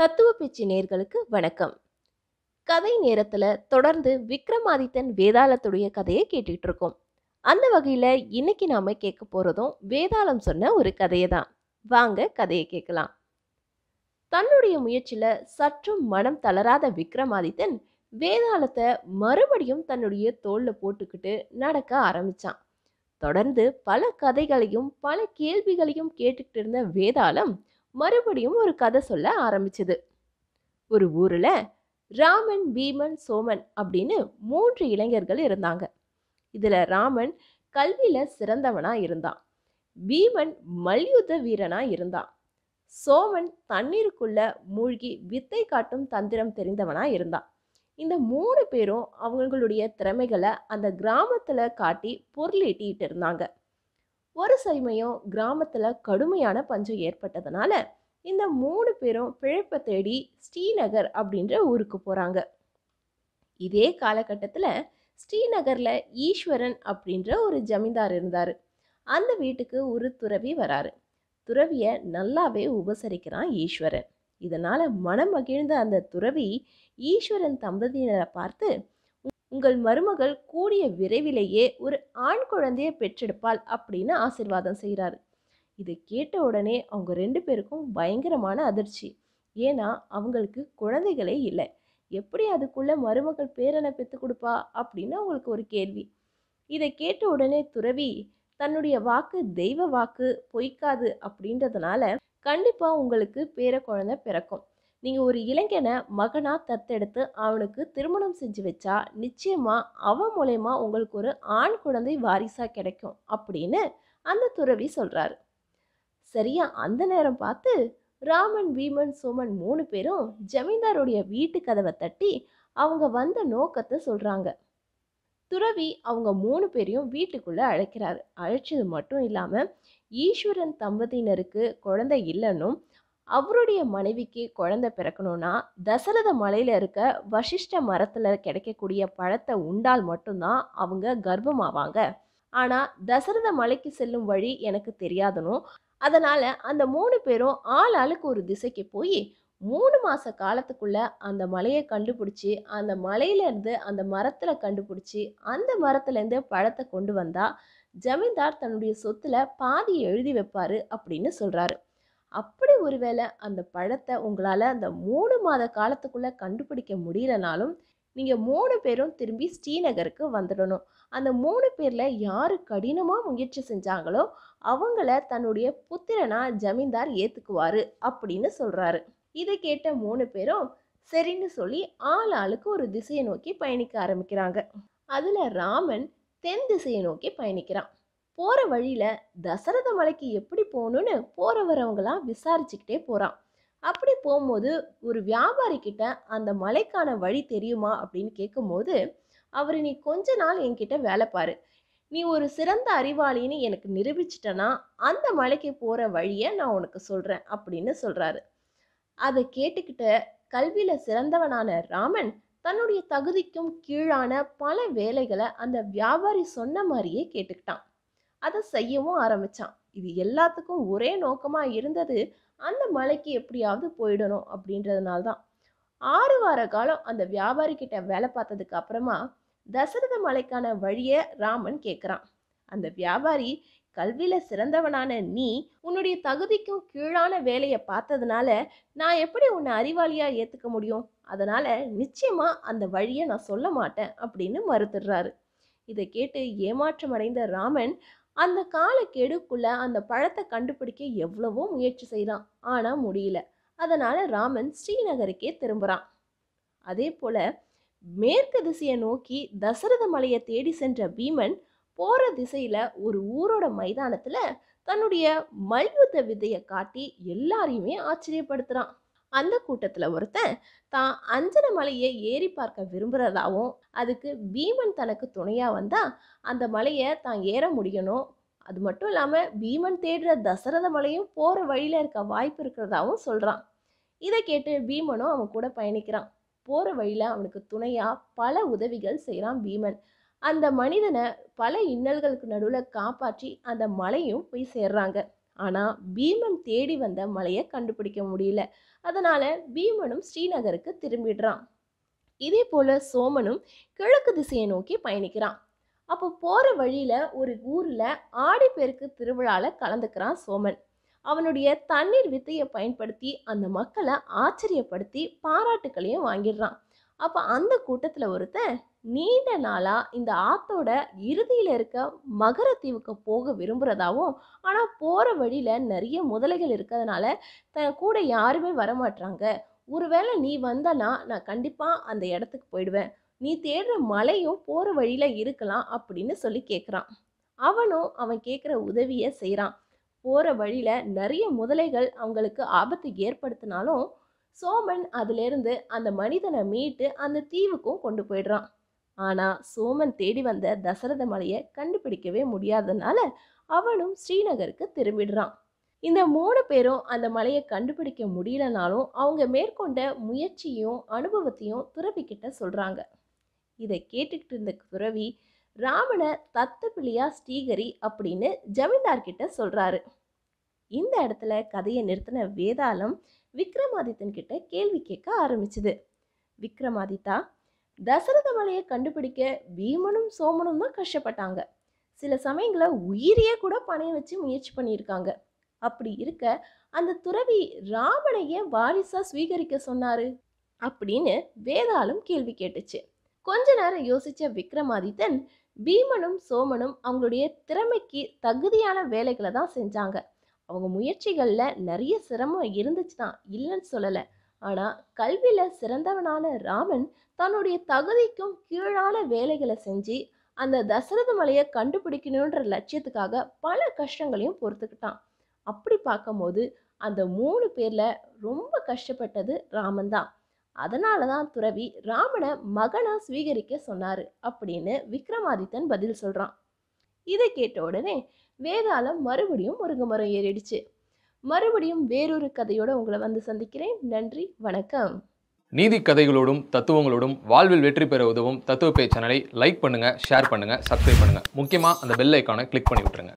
தத்துவ பேச்சு நேர்களுக்கு வணக்கம் கதை நேரத்தில் தொடர்ந்து விக்ரமாதித்தன் வேதாளத்துடைய கதையை கேட்டுக்கிட்டு இருக்கோம் அந்த வகையில் இன்னைக்கு நாம் கேட்க போகிறதும் வேதாளம் சொன்ன ஒரு கதையை தான் வாங்க கதையை கேட்கலாம் தன்னுடைய முயற்சியில் சற்றும் மனம் தளராத விக்ரமாதித்தன் வேதாளத்தை மறுபடியும் தன்னுடைய தோல்ல போட்டுக்கிட்டு நடக்க ஆரம்பிச்சான் தொடர்ந்து பல கதைகளையும் பல கேள்விகளையும் கேட்டுக்கிட்டு இருந்த வேதாளம் மறுபடியும் ஒரு கதை சொல்ல ஆரம்பிச்சது ஒரு ஊரில் ராமன் பீமன் சோமன் அப்படின்னு மூன்று இளைஞர்கள் இருந்தாங்க இதில் ராமன் கல்வியில் சிறந்தவனாக இருந்தான் பீமன் மல்யுத்த வீரனா இருந்தான் சோமன் தண்ணீருக்குள்ள மூழ்கி வித்தை காட்டும் தந்திரம் தெரிந்தவனா இருந்தான் இந்த மூணு பேரும் அவங்களுடைய திறமைகளை அந்த கிராமத்துல காட்டி பொருளீட்டிட்டு இருந்தாங்க ஒரு சைமையும் கிராமத்தில் கடுமையான பஞ்சம் ஏற்பட்டதுனால இந்த மூணு பேரும் பிழைப்பை தேடி ஸ்ரீநகர் அப்படின்ற ஊருக்கு போகிறாங்க இதே காலகட்டத்தில் ஸ்ரீநகரில் ஈஸ்வரன் அப்படின்ற ஒரு ஜமீன்தார் இருந்தார் அந்த வீட்டுக்கு ஒரு துறவி வராரு துறவியை நல்லாவே உபசரிக்கிறான் ஈஸ்வரன் இதனால் மனம் மகிழ்ந்த அந்த துறவி ஈஸ்வரன் தம்பதியினரை பார்த்து உங்கள் மருமகள் கூடிய விரைவிலேயே ஒரு ஆண் குழந்தையை பெற்றெடுப்பாள் அப்படின்னு ஆசிர்வாதம் செய்கிறாரு இதை கேட்ட உடனே அவங்க ரெண்டு பேருக்கும் பயங்கரமான அதிர்ச்சி ஏன்னா அவங்களுக்கு குழந்தைகளே இல்லை எப்படி அதுக்குள்ள மருமகள் பேரனை பெற்று கொடுப்பா அப்படின்னு அவங்களுக்கு ஒரு கேள்வி இதை கேட்ட உடனே துறவி தன்னுடைய வாக்கு தெய்வ வாக்கு பொய்க்காது அப்படின்றதுனால கண்டிப்பாக உங்களுக்கு பேர குழந்தை பிறக்கும் நீங்கள் ஒரு இளைஞனை மகனாக தத்தெடுத்து அவனுக்கு திருமணம் செஞ்சு வச்சா நிச்சயமாக அவன் மூலயமா உங்களுக்கு ஒரு ஆண் குழந்தை வாரிசாக கிடைக்கும் அப்படின்னு அந்த துறவி சொல்கிறாரு சரியா அந்த நேரம் பார்த்து ராமன் வீமன் சோமன் மூணு பேரும் ஜமீன்தாருடைய வீட்டு கதவை தட்டி அவங்க வந்த நோக்கத்தை சொல்கிறாங்க துறவி அவங்க மூணு பேரையும் வீட்டுக்குள்ளே அழைக்கிறாரு அழைச்சது மட்டும் இல்லாமல் ஈஸ்வரன் தம்பதியினருக்கு குழந்தை இல்லைன்னும் அவருடைய மனைவிக்கு குழந்தை பிறக்கணும்னா தசரத மலையில் இருக்க வசிஷ்ட மரத்தில் கிடைக்கக்கூடிய பழத்தை உண்டால் மட்டும்தான் அவங்க கர்ப்பமாவாங்க ஆனால் தசரத மலைக்கு செல்லும் வழி எனக்கு தெரியாதனும் அதனால் அந்த மூணு பேரும் ஆள் ஆளுக்கு ஒரு திசைக்கு போய் மூணு மாத காலத்துக்குள்ளே அந்த மலையை கண்டுபிடிச்சி அந்த மலையிலேருந்து அந்த மரத்தில் கண்டுபிடிச்சி அந்த மரத்துலேருந்து பழத்தை கொண்டு வந்தால் ஜமீன்தார் தன்னுடைய சொத்தில் பாதி எழுதி வைப்பார் அப்படின்னு சொல்கிறாரு அப்படி ஒருவேளை அந்த பழத்தை உங்களால் அந்த மூணு மாத காலத்துக்குள்ளே கண்டுபிடிக்க முடியலனாலும் நீங்கள் மூணு பேரும் திரும்பி ஸ்ரீநகருக்கு வந்துடணும் அந்த மூணு பேரில் யார் கடினமாக முயற்சி செஞ்சாங்களோ அவங்கள தன்னுடைய புத்திரனா ஜமீன்தார் ஏற்றுக்குவார் அப்படின்னு சொல்கிறாரு இதை கேட்ட மூணு பேரும் சரின்னு சொல்லி ஆள் ஆளுக்கு ஒரு திசையை நோக்கி பயணிக்க ஆரம்பிக்கிறாங்க அதில் ராமன் தென் திசையை நோக்கி பயணிக்கிறான் போகிற வழியில் தசரத மலைக்கு எப்படி போகணும்னு போகிற வரவங்களாம் விசாரிச்சுக்கிட்டே போகிறான் அப்படி போகும்போது ஒரு வியாபாரி கிட்ட அந்த மலைக்கான வழி தெரியுமா அப்படின்னு கேட்கும்போது அவர் நீ கொஞ்ச நாள் என்கிட்ட வேலை பாரு நீ ஒரு சிறந்த அறிவாளின்னு எனக்கு நிரூபிச்சிட்டனா அந்த மலைக்கு போகிற வழியை நான் உனக்கு சொல்கிறேன் அப்படின்னு சொல்கிறாரு அதை கேட்டுக்கிட்ட கல்வியில் சிறந்தவனான ராமன் தன்னுடைய தகுதிக்கும் கீழான பல வேலைகளை அந்த வியாபாரி சொன்ன மாதிரியே கேட்டுக்கிட்டான் அதை செய்யவும் ஆரம்பித்தான் இது எல்லாத்துக்கும் ஒரே நோக்கமாக இருந்தது அந்த மலைக்கு எப்படியாவது போயிடணும் அப்படின்றதுனால தான் ஆறு வார காலம் அந்த வியாபாரி வேலை பார்த்ததுக்கு அப்புறமா தசரத மலைக்கான வழியை ராமன் கேட்குறான் அந்த வியாபாரி கல்வியில சிறந்தவனான நீ உன்னுடைய தகுதிக்கும் கீழான வேலையை பார்த்ததுனால நான் எப்படி உன்னை அறிவாளியா ஏத்துக்க முடியும் அதனால நிச்சயமா அந்த வழியை நான் சொல்ல மாட்டேன் அப்படின்னு மறுத்துடுறாரு இதை கேட்டு ஏமாற்றமடைந்த ராமன் அந்த காலக்கெடுக்குள்ள அந்த பழத்தை கண்டுபிடிக்க எவ்வளவோ முயற்சி செய்கிறான் ஆனால் முடியல அதனால் ராமன் ஸ்ரீநகருக்கே திரும்புகிறான் அதே போல் மேற்கு திசையை நோக்கி தசரத மலையை தேடி சென்ற பீமன் போகிற திசையில் ஒரு ஊரோட மைதானத்தில் தன்னுடைய மல்யுத்த விதையை காட்டி எல்லாரையுமே ஆச்சரியப்படுத்துகிறான் அந்த கூட்டத்தில் ஒருத்தன் தான் அஞ்சன மலையை ஏறி பார்க்க விரும்புகிறதாவும் அதுக்கு பீமன் தனக்கு துணையாக வந்தால் அந்த மலையை தான் ஏற முடியணும் அது மட்டும் இல்லாமல் பீமன் தேடுற தசரத மலையும் போகிற வழியில் இருக்க வாய்ப்பு இருக்கிறதாவும் சொல்கிறான் இதை கேட்டு பீமனும் அவன் கூட பயணிக்கிறான் போகிற வழியில் அவனுக்கு துணையாக பல உதவிகள் செய்கிறான் பீமன் அந்த மனிதனை பல இன்னல்களுக்கு நடுவில் காப்பாற்றி அந்த மலையும் போய் சேர்றாங்க ஆனால் பீமன் தேடி வந்த மலையை கண்டுபிடிக்க முடியல அதனால் பீமனும் ஸ்ரீநகருக்கு திரும்பிடுறான் இதே போல் சோமனும் கிழக்கு திசையை நோக்கி பயணிக்கிறான் அப்போ போகிற வழியில் ஒரு ஊரில் ஆடிப்பெருக்கு திருவிழாவில் கலந்துக்கிறான் சோமன் அவனுடைய தண்ணீர் வித்தையை பயன்படுத்தி அந்த மக்களை ஆச்சரியப்படுத்தி பாராட்டுக்களையும் வாங்கிடுறான் அப்போ அந்த கூட்டத்தில் ஒருத்தன் நீண்ட நாளாக இந்த ஆத்தோட இறுதியில் இருக்க மகரத்தீவுக்கு போக விரும்புகிறதாவும் ஆனால் போகிற வழியில் நிறைய முதலைகள் இருக்கிறதுனால தன் கூட யாருமே வரமாட்டாங்க ஒருவேளை நீ வந்தனா நான் கண்டிப்பாக அந்த இடத்துக்கு போயிடுவேன் நீ தேடுற மலையும் போகிற வழியில் இருக்கலாம் அப்படின்னு சொல்லி கேட்குறான் அவனும் அவன் கேட்குற உதவியை செய்கிறான் போகிற வழியில் நிறைய முதலைகள் அவங்களுக்கு ஆபத்து ஏற்படுத்தினாலும் சோமன் அதிலிருந்து அந்த மனிதனை மீட்டு அந்த தீவுக்கும் கொண்டு போயிடுறான் ஆனால் சோமன் தேடி வந்த தசரத மலையை கண்டுபிடிக்கவே முடியாதனால அவனும் ஸ்ரீநகருக்கு திரும்பிடுறான் இந்த மூணு பேரும் அந்த மலையை கண்டுபிடிக்க முடியலனாலும் அவங்க மேற்கொண்ட முயற்சியும் அனுபவத்தையும் துறவிக்கிட்ட சொல்கிறாங்க இதை கேட்டுக்கிட்டு இருந்த துறவி ராமனை பிள்ளையா ஸ்ரீகரி அப்படின்னு ஜமீன்தார்கிட்ட சொல்கிறாரு இந்த இடத்துல கதையை நிறுத்தின வேதாளம் விக்ரமாதித்தன் கிட்ட கேள்வி கேட்க ஆரம்பிச்சுது விக்ரமாதித்தா தசரத மலையை கண்டுபிடிக்க பீமனும் சோமனும் தான் கஷ்டப்பட்டாங்க சில சமயங்களை உயிரியே கூட பணைய வச்சு முயற்சி பண்ணியிருக்காங்க அப்படி இருக்க அந்த துறவி ராமனைய வாரிசா ஸ்வீகரிக்க சொன்னாரு அப்படின்னு வேதாளம் கேள்வி கேட்டுச்சு கொஞ்ச நேரம் யோசிச்ச விக்ரமாதித்தன் பீமனும் சோமனும் அவங்களுடைய திறமைக்கு தகுதியான வேலைகளை தான் செஞ்சாங்க அவங்க முயற்சிகளில் நிறைய சிரமம் இருந்துச்சு தான் இல்லைன்னு சொல்லலை ஆனால் கல்வியில் சிறந்தவனான ராமன் தன்னுடைய தகுதிக்கும் கீழான வேலைகளை செஞ்சு அந்த தசரத மலையை கண்டுபிடிக்கணுன்ற லட்சியத்துக்காக பல கஷ்டங்களையும் பொறுத்துக்கிட்டான் அப்படி பார்க்கும்போது அந்த மூணு பேரில் ரொம்ப கஷ்டப்பட்டது ராமன் தான் அதனால தான் துறவி ராமனை மகனாக ஸ்வீகரிக்க சொன்னார் அப்படின்னு விக்ரமாதித்தன் பதில் சொல்கிறான் இதை கேட்ட உடனே வேதாளம் மறுபடியும் முருங்கை மரம் ஏறிடுச்சு மறுபடியும் வேறொரு கதையோட உங்களை வந்து சந்திக்கிறேன் நன்றி வணக்கம் நீதி கதைகளோடும் தத்துவங்களோடும் வாழ்வில் வெற்றி பெற உதவும் தத்துவ பேச்சனலை லைக் பண்ணுங்கள் ஷேர் பண்ணுங்கள் சப்ஸ்கிரைப் பண்ணுங்கள் முக்கியமாக அந்த பெல் ஐக்கானை கிளிக் பண்ணி விட்டுருங்க